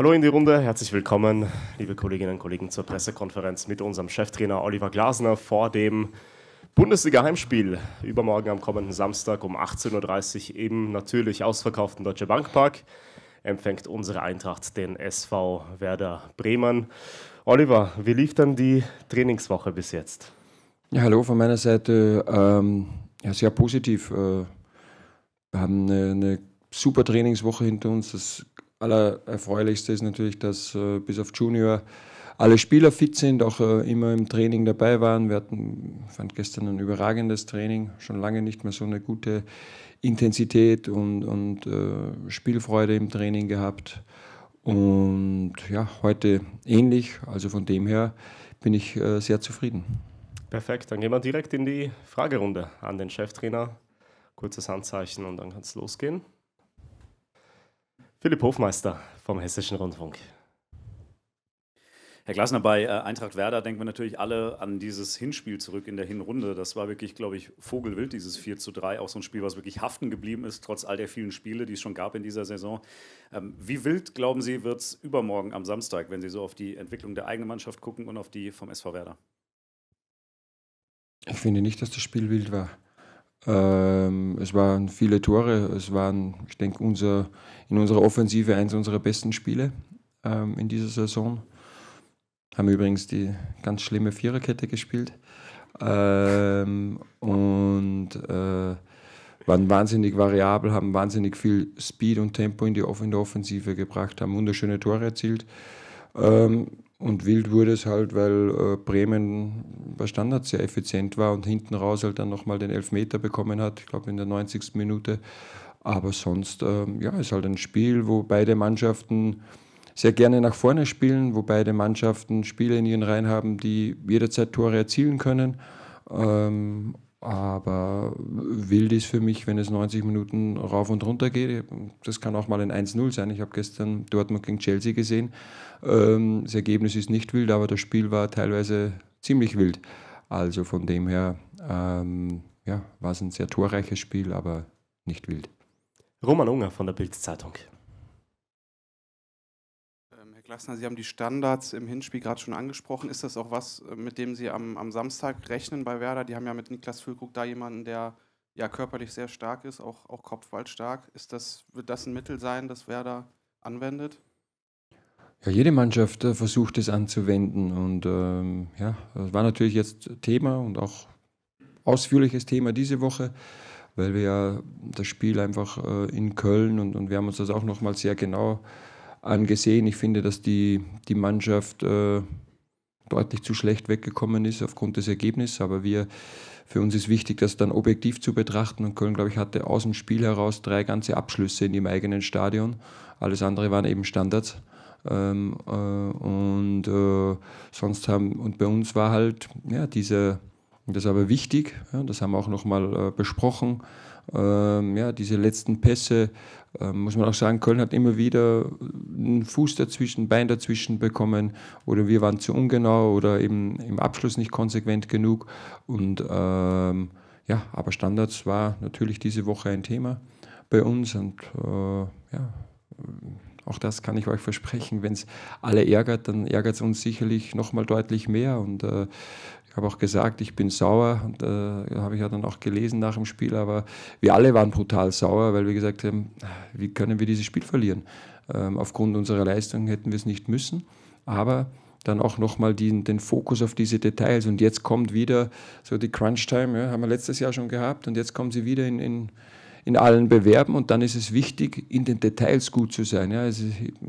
Hallo in die Runde, herzlich willkommen, liebe Kolleginnen und Kollegen, zur Pressekonferenz mit unserem Cheftrainer Oliver Glasner vor dem Bundesliga-Heimspiel übermorgen am kommenden Samstag um 18.30 Uhr im natürlich ausverkauften Deutsche Bankpark empfängt unsere Eintracht den SV Werder Bremen. Oliver, wie lief dann die Trainingswoche bis jetzt? Ja, hallo von meiner Seite. Ähm, ja, sehr positiv. Äh, wir haben eine, eine super Trainingswoche hinter uns. Das allererfreulichste ist natürlich, dass äh, bis auf Junior alle Spieler fit sind, auch äh, immer im Training dabei waren. Wir hatten, fand gestern ein überragendes Training, schon lange nicht mehr so eine gute Intensität und, und äh, Spielfreude im Training gehabt. Und ja, heute ähnlich. Also von dem her bin ich äh, sehr zufrieden. Perfekt, dann gehen wir direkt in die Fragerunde an den Cheftrainer. Kurzes Handzeichen und dann kann es losgehen. Philipp Hofmeister vom Hessischen Rundfunk. Herr Glasner, bei äh, Eintracht Werder denken wir natürlich alle an dieses Hinspiel zurück in der Hinrunde. Das war wirklich, glaube ich, Vogelwild, dieses 4 zu 3. Auch so ein Spiel, was wirklich haften geblieben ist, trotz all der vielen Spiele, die es schon gab in dieser Saison. Ähm, wie wild, glauben Sie, wird es übermorgen am Samstag, wenn Sie so auf die Entwicklung der eigenen Mannschaft gucken und auf die vom SV Werder? Ich finde nicht, dass das Spiel wild war. Ähm, es waren viele Tore. Es waren, ich denke, unser, in unserer Offensive eins unserer besten Spiele ähm, in dieser Saison. Haben übrigens die ganz schlimme Viererkette gespielt. Ähm, und äh, waren wahnsinnig variabel, haben wahnsinnig viel Speed und Tempo in, die, in der Offensive gebracht, haben wunderschöne Tore erzielt. Ähm, und wild wurde es halt, weil äh, Bremen bei Standard sehr effizient war und hinten raus halt dann nochmal den Elfmeter bekommen hat, ich glaube in der 90. Minute. Aber sonst, äh, ja, ist halt ein Spiel, wo beide Mannschaften sehr gerne nach vorne spielen, wo beide Mannschaften Spiele in ihren Reihen haben, die jederzeit Tore erzielen können. Ähm, aber wild ist für mich, wenn es 90 Minuten rauf und runter geht. Das kann auch mal ein 1-0 sein. Ich habe gestern Dortmund gegen Chelsea gesehen. Ähm, das Ergebnis ist nicht wild, aber das Spiel war teilweise ziemlich wild. Also von dem her ähm, ja, war es ein sehr torreiches Spiel, aber nicht wild. Roman Unger von der Bild Zeitung. Glasner, Sie haben die Standards im Hinspiel gerade schon angesprochen. Ist das auch was, äh, mit dem Sie am, am Samstag rechnen bei Werder? Die haben ja mit Niklas Füllkrug da jemanden, der ja körperlich sehr stark ist, auch, auch kopfballstark. Ist das, wird das ein Mittel sein, das Werder anwendet? Ja, jede Mannschaft äh, versucht es anzuwenden. Und ähm, ja, das war natürlich jetzt Thema und auch ausführliches Thema diese Woche, weil wir ja das Spiel einfach äh, in Köln und, und wir haben uns das auch nochmal sehr genau äh, angesehen. Ich finde, dass die, die Mannschaft äh, deutlich zu schlecht weggekommen ist aufgrund des Ergebnisses. Aber wir, für uns ist wichtig, das dann objektiv zu betrachten. Und Köln, glaube ich, hatte aus dem Spiel heraus drei ganze Abschlüsse in ihrem eigenen Stadion. Alles andere waren eben Standards. Ähm, äh, und äh, sonst haben, und bei uns war halt ja, diese das ist aber wichtig, ja, das haben wir auch nochmal äh, besprochen. Ähm, ja, diese letzten Pässe, äh, muss man auch sagen, Köln hat immer wieder einen Fuß dazwischen, Bein dazwischen bekommen oder wir waren zu ungenau oder eben im Abschluss nicht konsequent genug. Und ähm, ja, aber Standards war natürlich diese Woche ein Thema bei uns und äh, ja, auch das kann ich euch versprechen. Wenn es alle ärgert, dann ärgert es uns sicherlich nochmal deutlich mehr. Und äh, habe auch gesagt, ich bin sauer. Und äh, habe ich ja dann auch gelesen nach dem Spiel. Aber wir alle waren brutal sauer, weil wir gesagt haben, wie können wir dieses Spiel verlieren? Ähm, aufgrund unserer Leistung hätten wir es nicht müssen. Aber dann auch nochmal den Fokus auf diese Details. Und jetzt kommt wieder so die Crunch-Time, ja, haben wir letztes Jahr schon gehabt. Und jetzt kommen sie wieder in, in in allen Bewerben und dann ist es wichtig, in den Details gut zu sein. Ja, es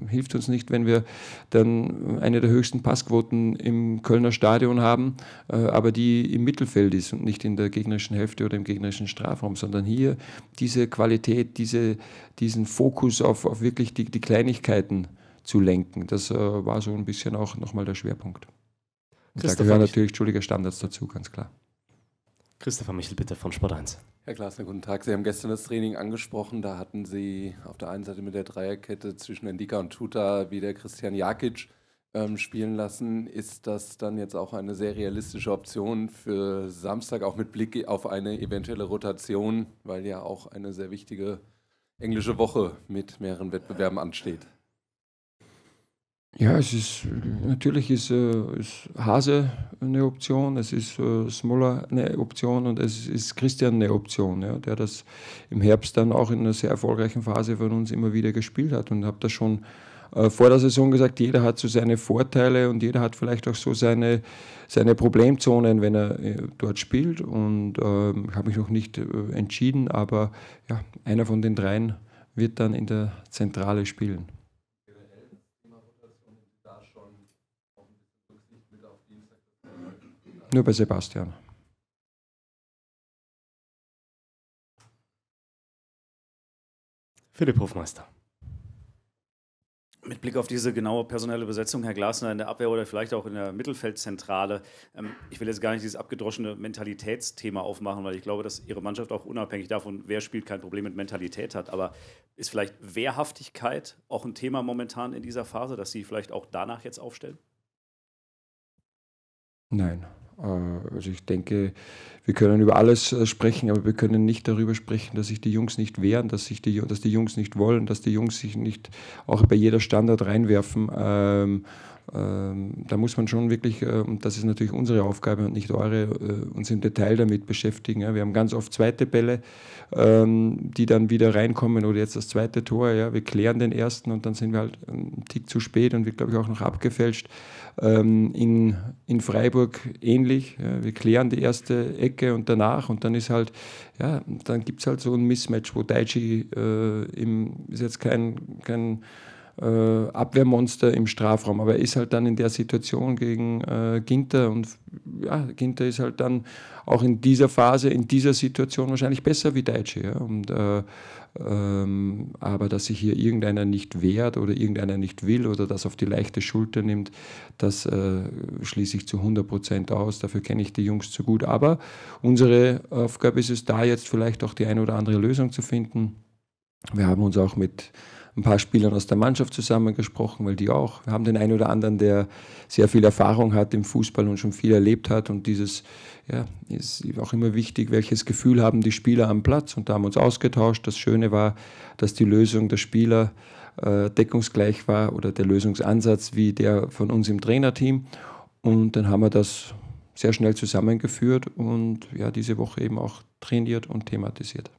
hilft uns nicht, wenn wir dann eine der höchsten Passquoten im Kölner Stadion haben, äh, aber die im Mittelfeld ist und nicht in der gegnerischen Hälfte oder im gegnerischen Strafraum, sondern hier diese Qualität, diese, diesen Fokus auf, auf wirklich die, die Kleinigkeiten zu lenken. Das äh, war so ein bisschen auch nochmal der Schwerpunkt. da gehören natürlich, schuldige Standards dazu, ganz klar. Christopher Michel bitte von Sport 1. Herr Glasner, guten Tag. Sie haben gestern das Training angesprochen. Da hatten Sie auf der einen Seite mit der Dreierkette zwischen Endika und Tuta wieder Christian Jakic ähm, spielen lassen. Ist das dann jetzt auch eine sehr realistische Option für Samstag, auch mit Blick auf eine eventuelle Rotation, weil ja auch eine sehr wichtige englische Woche mit mehreren Wettbewerben ansteht? Ja, es ist natürlich ist, äh, ist Hase eine Option, es ist äh, Smoller eine Option und es ist Christian eine Option, ja, der das im Herbst dann auch in einer sehr erfolgreichen Phase von uns immer wieder gespielt hat und habe das schon äh, vor der Saison gesagt, jeder hat so seine Vorteile und jeder hat vielleicht auch so seine, seine Problemzonen, wenn er äh, dort spielt und ähm, ich habe mich noch nicht äh, entschieden, aber ja, einer von den dreien wird dann in der Zentrale spielen. nur bei Sebastian. Philipp Hofmeister. Mit Blick auf diese genaue personelle Besetzung, Herr Glasner, in der Abwehr oder vielleicht auch in der Mittelfeldzentrale, ähm, ich will jetzt gar nicht dieses abgedroschene Mentalitätsthema aufmachen, weil ich glaube, dass Ihre Mannschaft auch unabhängig davon, wer spielt, kein Problem mit Mentalität hat. Aber ist vielleicht Wehrhaftigkeit auch ein Thema momentan in dieser Phase, dass Sie vielleicht auch danach jetzt aufstellen? Nein, äh, also ich denke, wir können über alles äh, sprechen, aber wir können nicht darüber sprechen, dass sich die Jungs nicht wehren, dass, sich die, dass die Jungs nicht wollen, dass die Jungs sich nicht auch bei jeder Standard reinwerfen. Ähm, ähm, da muss man schon wirklich, äh, und das ist natürlich unsere Aufgabe und nicht eure, äh, uns im Detail damit beschäftigen. Ja. Wir haben ganz oft zweite Bälle, ähm, die dann wieder reinkommen oder jetzt das zweite Tor. Ja. Wir klären den ersten und dann sind wir halt einen Tick zu spät und wird, glaube ich, auch noch abgefälscht. Ähm, in, in Freiburg ähnlich ähnlich. Ja, wir klären die erste Ecke und danach und dann ist halt, ja, dann gibt es halt so ein Mismatch, wo Daichi äh, im, ist jetzt kein, kein äh, Abwehrmonster im Strafraum. Aber er ist halt dann in der Situation gegen äh, Ginter und ja, Ginter ist halt dann auch in dieser Phase, in dieser Situation wahrscheinlich besser wie Deitsche. Ja? Und, äh, ähm, aber dass sich hier irgendeiner nicht wehrt oder irgendeiner nicht will oder das auf die leichte Schulter nimmt, das äh, schließe ich zu 100 Prozent aus. Dafür kenne ich die Jungs zu gut. Aber unsere Aufgabe ist es, da jetzt vielleicht auch die eine oder andere Lösung zu finden. Wir haben uns auch mit ein paar Spielern aus der Mannschaft zusammengesprochen, weil die auch. Wir haben den einen oder anderen, der sehr viel Erfahrung hat im Fußball und schon viel erlebt hat. Und dieses ja, ist auch immer wichtig, welches Gefühl haben die Spieler am Platz. Und da haben wir uns ausgetauscht. Das Schöne war, dass die Lösung der Spieler äh, deckungsgleich war oder der Lösungsansatz wie der von uns im Trainerteam. Und dann haben wir das sehr schnell zusammengeführt und ja, diese Woche eben auch trainiert und thematisiert.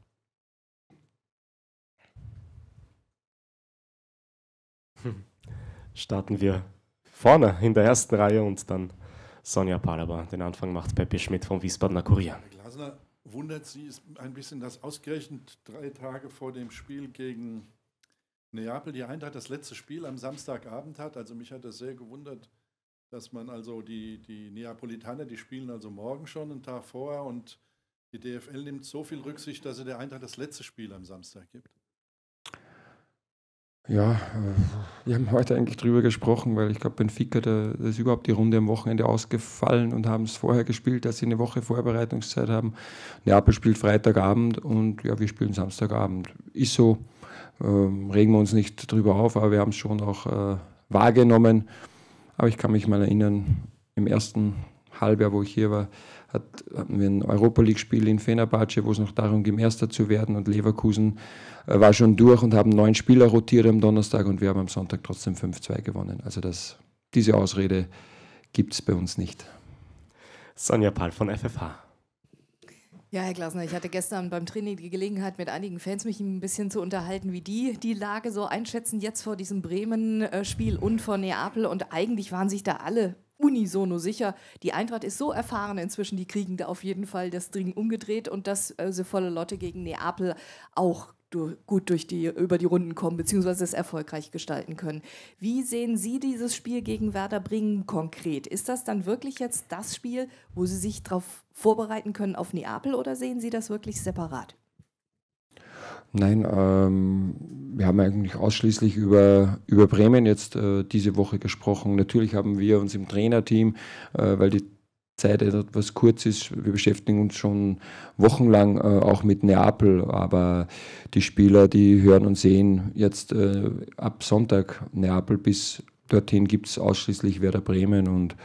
starten wir vorne in der ersten Reihe und dann Sonja Palaba. Den Anfang macht Peppi Schmidt vom Wiesbadener Kurier. Herr Glasner wundert Sie ist ein bisschen, dass ausgerechnet drei Tage vor dem Spiel gegen Neapel die Eintracht das letzte Spiel am Samstagabend hat. Also mich hat das sehr gewundert, dass man also die, die Neapolitaner, die spielen also morgen schon einen Tag vorher und die DFL nimmt so viel Rücksicht, dass sie der Eintracht das letzte Spiel am Samstag gibt. Ja, äh, wir haben heute eigentlich drüber gesprochen, weil ich glaube, Benfica, da, da ist überhaupt die Runde am Wochenende ausgefallen und haben es vorher gespielt, dass sie eine Woche Vorbereitungszeit haben. Neapel spielt Freitagabend und ja, wir spielen Samstagabend. Ist so, ähm, regen wir uns nicht drüber auf, aber wir haben es schon auch äh, wahrgenommen. Aber ich kann mich mal erinnern, im ersten Halbjahr, wo ich hier war, hat, hatten wir ein Europa League-Spiel in Fenerbahce, wo es noch darum ging, Erster zu werden. Und Leverkusen äh, war schon durch und haben neun Spieler rotiert am Donnerstag und wir haben am Sonntag trotzdem 5-2 gewonnen. Also das, diese Ausrede gibt es bei uns nicht. Sonja Pahl von FFH. Ja, Herr Glasner, ich hatte gestern beim Training die Gelegenheit, mit einigen Fans mich ein bisschen zu unterhalten, wie die die Lage so einschätzen jetzt vor diesem Bremen-Spiel äh, und vor Neapel. Und eigentlich waren sich da alle unisono sicher. Die Eintracht ist so erfahren inzwischen, die kriegen da auf jeden Fall das Ding umgedreht und dass äh, sie volle Lotte gegen Neapel auch durch, gut durch die, über die Runden kommen, beziehungsweise es erfolgreich gestalten können. Wie sehen Sie dieses Spiel gegen Werder Bremen konkret? Ist das dann wirklich jetzt das Spiel, wo Sie sich darauf vorbereiten können auf Neapel oder sehen Sie das wirklich separat? Nein, ähm, wir haben eigentlich ausschließlich über, über Bremen jetzt äh, diese Woche gesprochen. Natürlich haben wir uns im Trainerteam, äh, weil die Zeit etwas kurz ist. Wir beschäftigen uns schon wochenlang äh, auch mit Neapel, aber die Spieler, die hören und sehen jetzt äh, ab Sonntag Neapel bis dorthin gibt es ausschließlich Werder Bremen und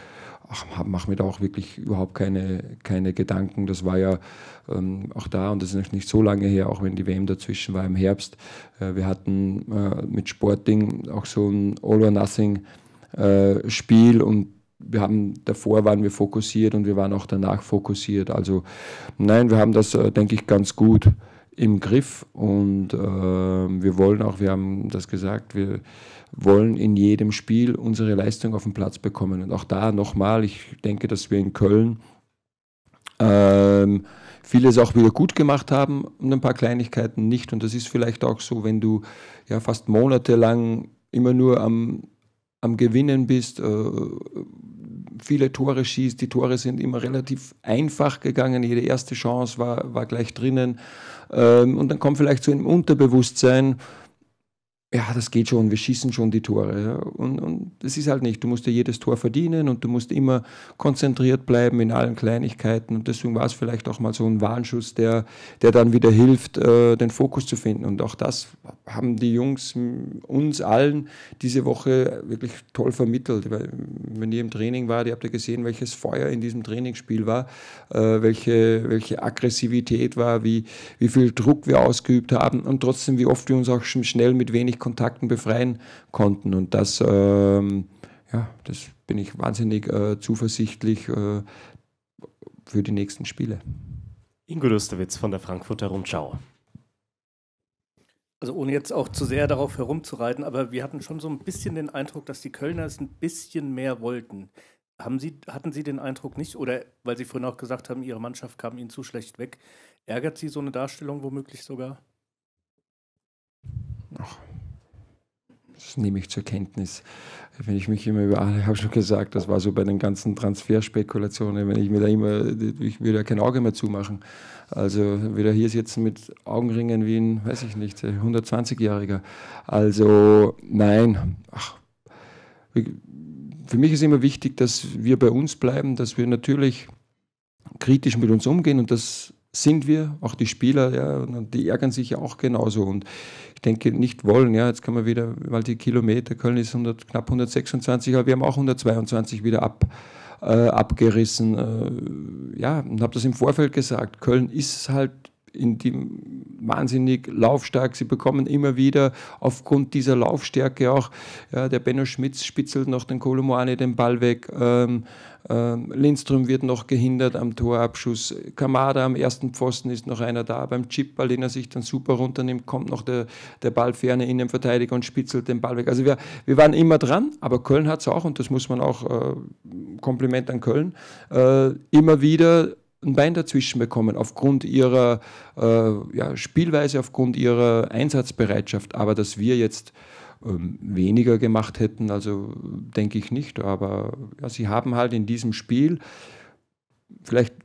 ach, mach mir da auch wirklich überhaupt keine, keine Gedanken. Das war ja ähm, auch da und das ist nicht so lange her, auch wenn die WM dazwischen war im Herbst. Äh, wir hatten äh, mit Sporting auch so ein All-or-Nothing-Spiel äh, und wir haben davor waren wir fokussiert und wir waren auch danach fokussiert. Also nein, wir haben das, äh, denke ich, ganz gut im Griff und äh, wir wollen auch, wir haben das gesagt, wir wollen in jedem Spiel unsere Leistung auf den Platz bekommen. Und auch da nochmal, ich denke, dass wir in Köln ähm, vieles auch wieder gut gemacht haben und ein paar Kleinigkeiten nicht. Und das ist vielleicht auch so, wenn du ja fast monatelang immer nur am, am Gewinnen bist, äh, viele Tore schießt, die Tore sind immer relativ einfach gegangen, jede erste Chance war, war gleich drinnen ähm, und dann kommt vielleicht so im Unterbewusstsein, ja, das geht schon, wir schießen schon die Tore. Ja. Und, und das ist halt nicht. Du musst ja jedes Tor verdienen und du musst immer konzentriert bleiben in allen Kleinigkeiten. Und deswegen war es vielleicht auch mal so ein Warnschuss, der, der dann wieder hilft, äh, den Fokus zu finden. Und auch das haben die Jungs uns allen diese Woche wirklich toll vermittelt. Weil, wenn ihr im Training war, ihr habt ja gesehen, welches Feuer in diesem Trainingsspiel war, äh, welche, welche Aggressivität war, wie, wie viel Druck wir ausgeübt haben und trotzdem, wie oft wir uns auch schnell mit wenig Kontakten befreien konnten. Und das, ähm, ja, das bin ich wahnsinnig äh, zuversichtlich äh, für die nächsten Spiele. Ingo Lusterwitz von der Frankfurter Rundschau. Also ohne jetzt auch zu sehr darauf herumzureiten, aber wir hatten schon so ein bisschen den Eindruck, dass die Kölner es ein bisschen mehr wollten. Haben Sie, hatten Sie den Eindruck nicht, oder weil Sie vorhin auch gesagt haben, Ihre Mannschaft kam Ihnen zu schlecht weg, ärgert Sie so eine Darstellung womöglich sogar? Ach, das nehme ich zur Kenntnis. Wenn ich mich immer über, ich habe schon gesagt, das war so bei den ganzen Transferspekulationen, wenn ich mir da immer, ich würde ja kein Auge mehr zumachen. Also wieder hier sitzen mit Augenringen wie ein, weiß ich nicht, 120-Jähriger. Also nein, Ach. Für mich ist immer wichtig, dass wir bei uns bleiben, dass wir natürlich kritisch mit uns umgehen und das sind wir, auch die Spieler, ja, und die ärgern sich ja auch genauso und ich denke nicht wollen, ja, jetzt kann man wieder, weil die Kilometer, Köln ist 100, knapp 126, aber wir haben auch 122 wieder ab, äh, abgerissen, äh, ja, und habe das im Vorfeld gesagt, Köln ist halt in dem wahnsinnig laufstark. Sie bekommen immer wieder aufgrund dieser Laufstärke auch, ja, der Benno Schmitz spitzelt noch den Kolomoani den Ball weg. Ähm, ähm, Lindström wird noch gehindert am Torabschuss. Kamada am ersten Pfosten ist noch einer da. Beim Chipball, den er sich dann super runternimmt, kommt noch der, der Ball ferne in den Verteidiger und spitzelt den Ball weg. Also wir, wir waren immer dran, aber Köln hat es auch, und das muss man auch äh, Kompliment an Köln, äh, immer wieder ein Bein dazwischen bekommen aufgrund ihrer äh, ja, Spielweise, aufgrund ihrer Einsatzbereitschaft. Aber dass wir jetzt ähm, weniger gemacht hätten, also denke ich nicht. Aber ja, sie haben halt in diesem Spiel vielleicht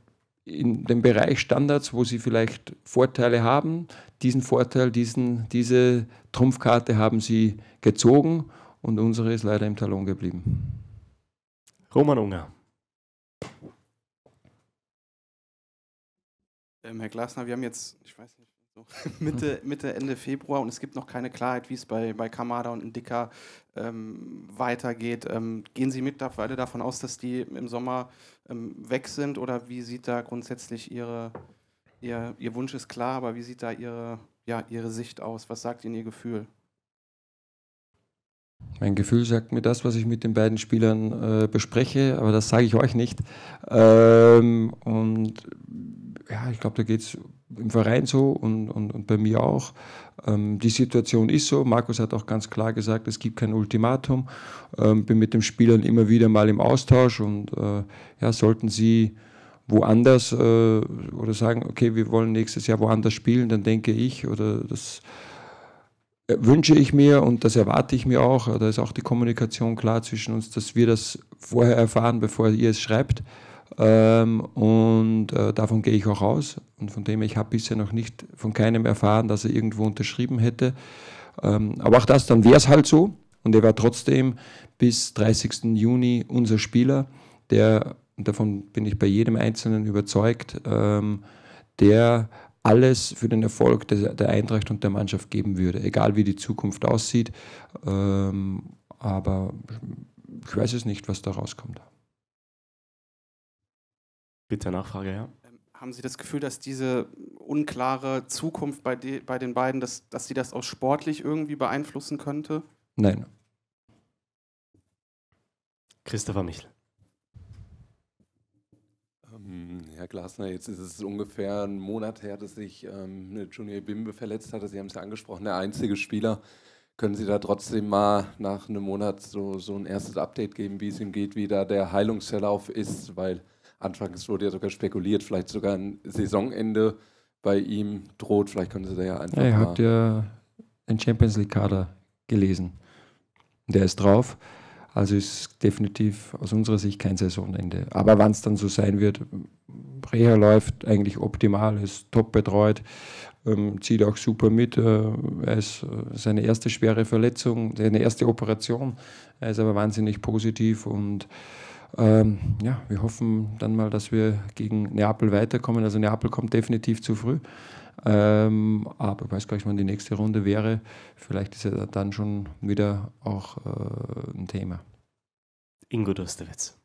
in dem Bereich Standards, wo sie vielleicht Vorteile haben, diesen Vorteil, diesen, diese Trumpfkarte haben sie gezogen und unsere ist leider im Talon geblieben. Roman Unger. ähm, Herr Glasner, wir haben jetzt, ich weiß nicht, so Mitte, mhm. Mitte, Ende Februar und es gibt noch keine Klarheit, wie es bei, bei Kamada und Indica ähm, weitergeht. Ähm, gehen Sie mittlerweile davon aus, dass die im Sommer ähm, weg sind oder wie sieht da grundsätzlich Ihre, Ihr, Ihr Wunsch ist klar, aber wie sieht da Ihre, ja, Ihre Sicht aus? Was sagt Ihnen Ihr Gefühl? Mein Gefühl sagt mir das, was ich mit den beiden Spielern äh, bespreche, aber das sage ich euch nicht. Ähm, und ja, ich glaube, da geht es im Verein so und, und, und bei mir auch. Ähm, die Situation ist so. Markus hat auch ganz klar gesagt, es gibt kein Ultimatum. Ähm, bin mit den Spielern immer wieder mal im Austausch und äh, ja, sollten sie woanders äh, oder sagen, okay, wir wollen nächstes Jahr woanders spielen, dann denke ich oder das äh, wünsche ich mir und das erwarte ich mir auch, da ist auch die Kommunikation klar zwischen uns, dass wir das vorher erfahren, bevor ihr es schreibt. Ähm, und äh, davon gehe ich auch aus. Und von dem ich habe bisher noch nicht von keinem erfahren, dass er irgendwo unterschrieben hätte. Ähm, aber auch das, dann wäre es halt so. Und er war trotzdem bis 30. Juni unser Spieler, der, und davon bin ich bei jedem Einzelnen überzeugt, ähm, der alles für den Erfolg der, der, Eintracht und der Mannschaft geben würde, egal wie die Zukunft aussieht. Ähm, aber ich weiß es nicht, was da rauskommt. Bitte Nachfrage, ja. Ähm, haben Sie das Gefühl, dass diese unklare Zukunft bei, de, bei den beiden, dass, dass Sie das auch sportlich irgendwie beeinflussen könnte? Nein. Christopher Michel. Ähm, Herr Glasner, jetzt ist es ungefähr ein Monat her, dass sich ähm, Junior Bimbe verletzt hatte. Sie haben es ja angesprochen, der einzige Spieler. Können Sie da trotzdem mal nach einem Monat so, so ein erstes Update geben, wie es ihm geht, wie da der Heilungsverlauf ist? Weil anfangs wurde ja sogar spekuliert, vielleicht sogar ein Saisonende bei ihm droht. Vielleicht können Sie da ja einfach. Ja, ihr habt ja einen Champions League-Kader gelesen. Der ist drauf. Also ist definitiv aus unserer Sicht kein Saisonende. Aber wann es dann so sein wird, Reha läuft eigentlich optimal, ist top betreut, ähm, zieht auch super mit. Äh, er ist äh, seine erste schwere Verletzung, seine erste Operation. Er ist aber wahnsinnig positiv und ähm, ja, wir hoffen dann mal, dass wir gegen Neapel weiterkommen. Also Neapel kommt definitiv zu früh. Ähm, aber ich weiß gar nicht, wann die nächste Runde wäre. Vielleicht ist ja dann schon wieder auch äh, ein Thema. Ingo Durstewitz.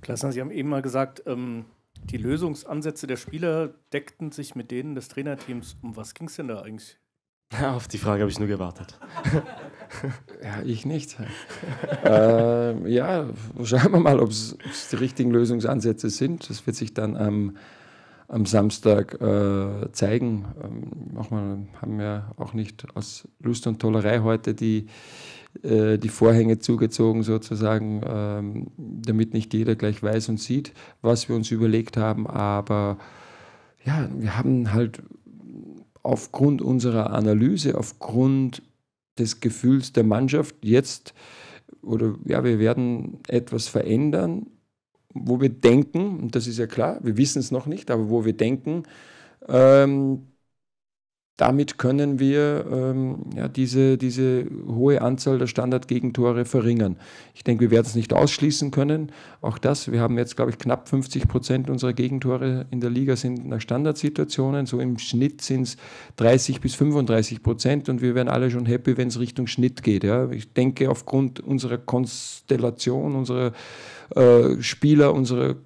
Klasse, Sie haben eben mal gesagt, ähm, die Lösungsansätze der Spieler deckten sich mit denen des Trainerteams. Um was ging es denn da eigentlich? Auf die Frage habe ich nur gewartet. Ja, ich nicht. äh, ja, schauen wir mal, ob es die richtigen Lösungsansätze sind. Das wird sich dann am, am Samstag äh, zeigen. Ähm, auch haben ja auch nicht aus Lust und Tollerei heute die, äh, die Vorhänge zugezogen, sozusagen, ähm, damit nicht jeder gleich weiß und sieht, was wir uns überlegt haben. Aber ja, wir haben halt aufgrund unserer Analyse, aufgrund des Gefühls der Mannschaft jetzt oder ja, wir werden etwas verändern, wo wir denken, und das ist ja klar, wir wissen es noch nicht, aber wo wir denken, ähm, damit können wir ähm, ja, diese, diese hohe Anzahl der Standardgegentore verringern. Ich denke, wir werden es nicht ausschließen können. Auch das, wir haben jetzt, glaube ich, knapp 50 Prozent unserer Gegentore in der Liga sind nach Standardsituationen. So im Schnitt sind es 30 bis 35 Prozent und wir wären alle schon happy, wenn es Richtung Schnitt geht. Ja. Ich denke, aufgrund unserer Konstellation, unserer äh, Spieler, unserer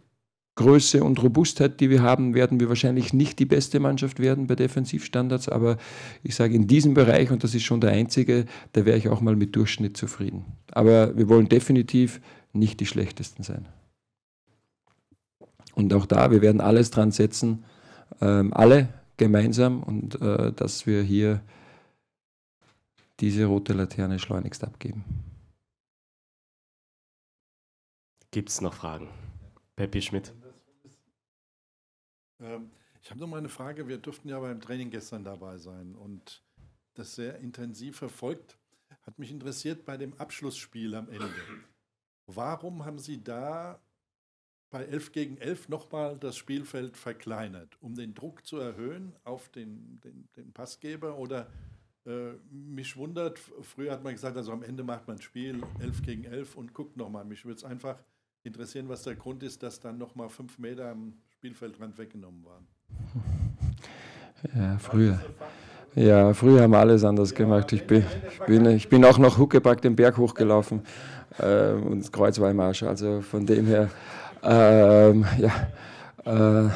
Größe und Robustheit, die wir haben, werden wir wahrscheinlich nicht die beste Mannschaft werden bei Defensivstandards. Aber ich sage in diesem Bereich, und das ist schon der einzige, da wäre ich auch mal mit Durchschnitt zufrieden. Aber wir wollen definitiv nicht die schlechtesten sein. Und auch da, wir werden alles dran setzen, ähm, alle gemeinsam, und äh, dass wir hier diese rote Laterne schleunigst abgeben. Gibt es noch Fragen? Peppi Schmidt. Ähm, ich habe noch mal eine Frage. Wir durften ja beim Training gestern dabei sein und das sehr intensiv verfolgt. Hat mich interessiert bei dem Abschlussspiel am Ende. Warum haben Sie da bei 11 gegen 11 nochmal das Spielfeld verkleinert, um den Druck zu erhöhen auf den, den, den Passgeber? Oder äh, mich wundert, früher hat man gesagt, also am Ende macht man ein Spiel 11 gegen 11 und guckt nochmal. Mich würde es einfach interessieren, was der Grund ist, dass dann nochmal fünf Meter am Spielfeldrand weggenommen waren. Ja, früher. Ja, früher haben wir alles anders gemacht. Ich bin, ich bin, ich bin auch noch Huckepack den Berg hochgelaufen äh, und Kreuzweimarsch. Also von dem her, ähm, ja. Äh,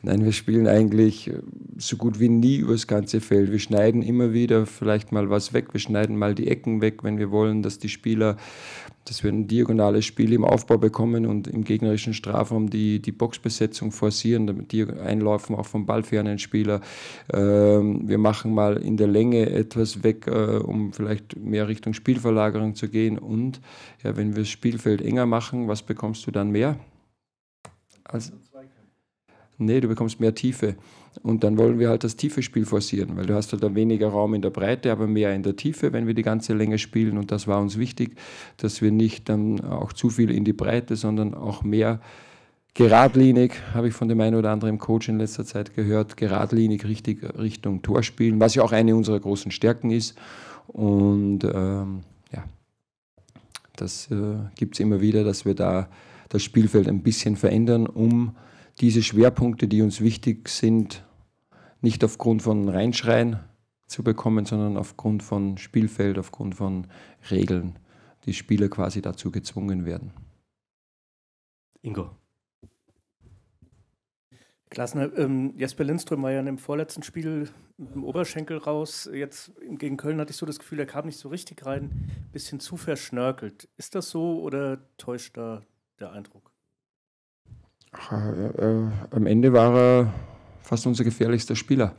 Nein, wir spielen eigentlich äh, so gut wie nie übers ganze Feld. Wir schneiden immer wieder vielleicht mal was weg. Wir schneiden mal die Ecken weg, wenn wir wollen, dass die Spieler, dass wir ein diagonales Spiel im Aufbau bekommen und im gegnerischen Strafraum die, die Boxbesetzung forcieren, damit die einlaufen, auch vom ballfernen Spieler. Ähm, wir machen mal in der Länge etwas weg, äh, um vielleicht mehr Richtung Spielverlagerung zu gehen. Und ja, wenn wir das Spielfeld enger machen, was bekommst du dann mehr? Also, nee, du bekommst mehr Tiefe. Und dann wollen wir halt das tiefe Spiel forcieren, weil du hast halt dann weniger Raum in der Breite, aber mehr in der Tiefe, wenn wir die ganze Länge spielen. Und das war uns wichtig, dass wir nicht dann auch zu viel in die Breite, sondern auch mehr geradlinig, habe ich von dem einen oder anderen Coach in letzter Zeit gehört, geradlinig richtig Richtung Tor spielen, was ja auch eine unserer großen Stärken ist. Und ähm, ja, das äh, gibt es immer wieder, dass wir da das Spielfeld ein bisschen verändern, um äh, diese Schwerpunkte, die uns wichtig sind, nicht aufgrund von Reinschreien zu bekommen, sondern aufgrund von Spielfeld, aufgrund von Regeln, die Spieler quasi dazu gezwungen werden. Ingo. Klassen, ähm, Jesper Lindström war ja in dem vorletzten Spiel im Oberschenkel raus. Jetzt gegen Köln hatte ich so das Gefühl, er kam nicht so richtig rein, bisschen zu verschnörkelt. Ist das so oder täuscht da der Eindruck? Ach, äh, äh, am Ende war er fast unser gefährlichster Spieler.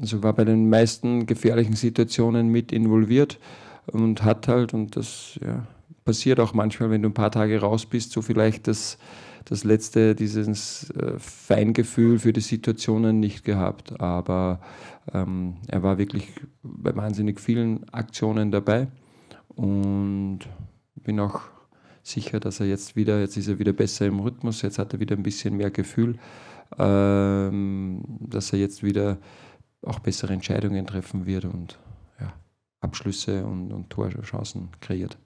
Also war bei den meisten gefährlichen Situationen mit involviert und hat halt, und das ja, passiert auch manchmal, wenn du ein paar Tage raus bist, so vielleicht das, das letzte, dieses äh, Feingefühl für die Situationen nicht gehabt. Aber ähm, er war wirklich bei wahnsinnig vielen Aktionen dabei und bin auch sicher, dass er jetzt wieder, jetzt ist er wieder besser im Rhythmus, jetzt hat er wieder ein bisschen mehr Gefühl, ähm, dass er jetzt wieder auch bessere Entscheidungen treffen wird und ja, Abschlüsse und, und Torchancen kreiert.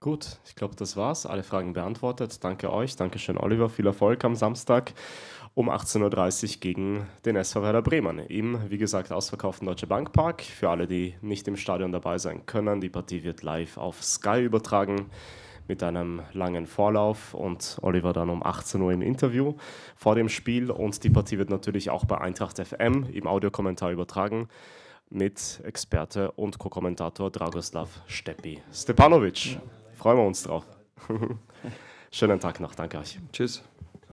Gut, ich glaube, das war's. Alle Fragen beantwortet. Danke euch, Dankeschön, Oliver. Viel Erfolg am Samstag um 18.30 Uhr gegen den SV Werder Bremen. Im, wie gesagt, ausverkauften Deutsche Bank Park. Für alle, die nicht im Stadion dabei sein können, die Partie wird live auf Sky übertragen mit einem langen Vorlauf und Oliver dann um 18 Uhr im Interview vor dem Spiel. Und die Partie wird natürlich auch bei Eintracht FM im Audiokommentar übertragen mit Experte und Co-Kommentator Dragoslav Steppi. Stepanovic, freuen wir uns drauf. Schönen Tag noch, danke euch. Tschüss.